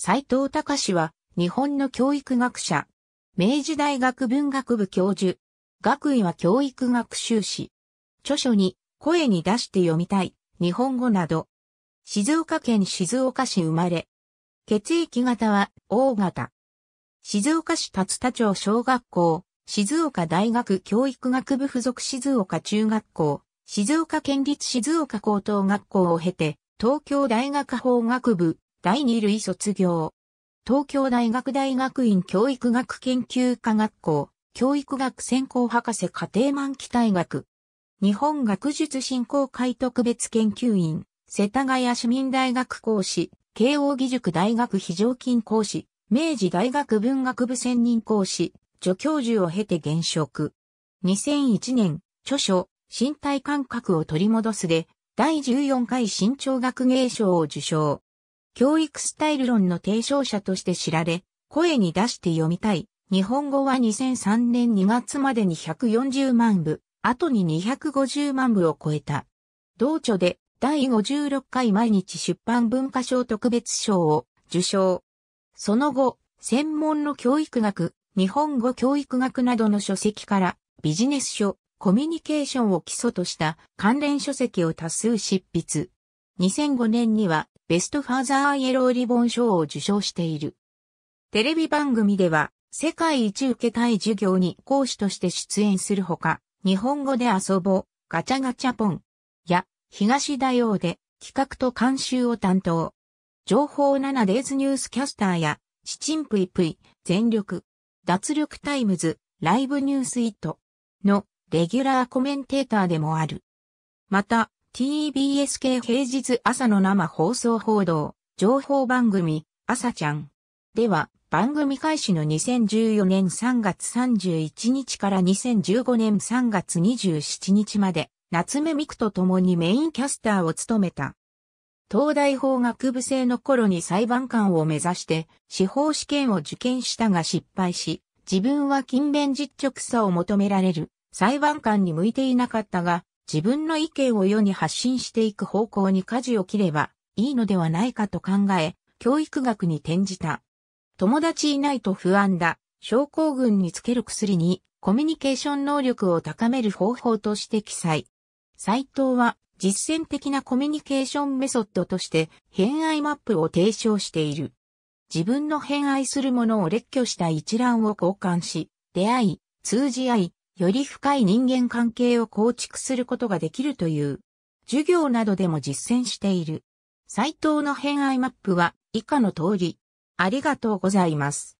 斎藤隆は、日本の教育学者。明治大学文学部教授。学位は教育学修士。著書に、声に出して読みたい、日本語など。静岡県静岡市生まれ。血液型は、O 型。静岡市立田町小学校、静岡大学教育学部附属静岡中学校、静岡県立静岡高等学校を経て、東京大学法学部、第二類卒業。東京大学大学院教育学研究科学校、教育学専攻博士家庭満期大学。日本学術振興会特別研究員、世田谷市民大学講師、慶應義塾大学非常勤講師、明治大学文学部専任講師、助教授を経て現職。2001年、著書、身体感覚を取り戻すで、第14回新潮学芸賞を受賞。教育スタイル論の提唱者として知られ、声に出して読みたい。日本語は2003年2月までに140万部、後に250万部を超えた。同著で第56回毎日出版文化賞特別賞を受賞。その後、専門の教育学、日本語教育学などの書籍からビジネス書、コミュニケーションを基礎とした関連書籍を多数執筆。2005年にはベストファーザーイエローリボン賞を受賞している。テレビ番組では、世界一受けたい授業に講師として出演するほか、日本語で遊ぼう、ガチャガチャポン、や、東大王で企画と監修を担当。情報7デ a ズニュースキャスターや、チチンプイプイ、全力、脱力タイムズ、ライブニュースイットのレギュラーコメンテーターでもある。また、TBS 系平日朝の生放送報道、情報番組、朝ちゃん。では、番組開始の2014年3月31日から2015年3月27日まで、夏目ミクと共にメインキャスターを務めた。東大法学部生の頃に裁判官を目指して司法試験を受験したが失敗し、自分は勤勉実直さを求められる裁判官に向いていなかったが、自分の意見を世に発信していく方向に舵を切ればいいのではないかと考え、教育学に転じた。友達いないと不安だ、症候群につける薬にコミュニケーション能力を高める方法として記載。斎藤は実践的なコミュニケーションメソッドとして偏愛マップを提唱している。自分の偏愛するものを列挙した一覧を交換し、出会い、通じ合い、より深い人間関係を構築することができるという、授業などでも実践している。サイトの偏愛マップは以下の通り、ありがとうございます。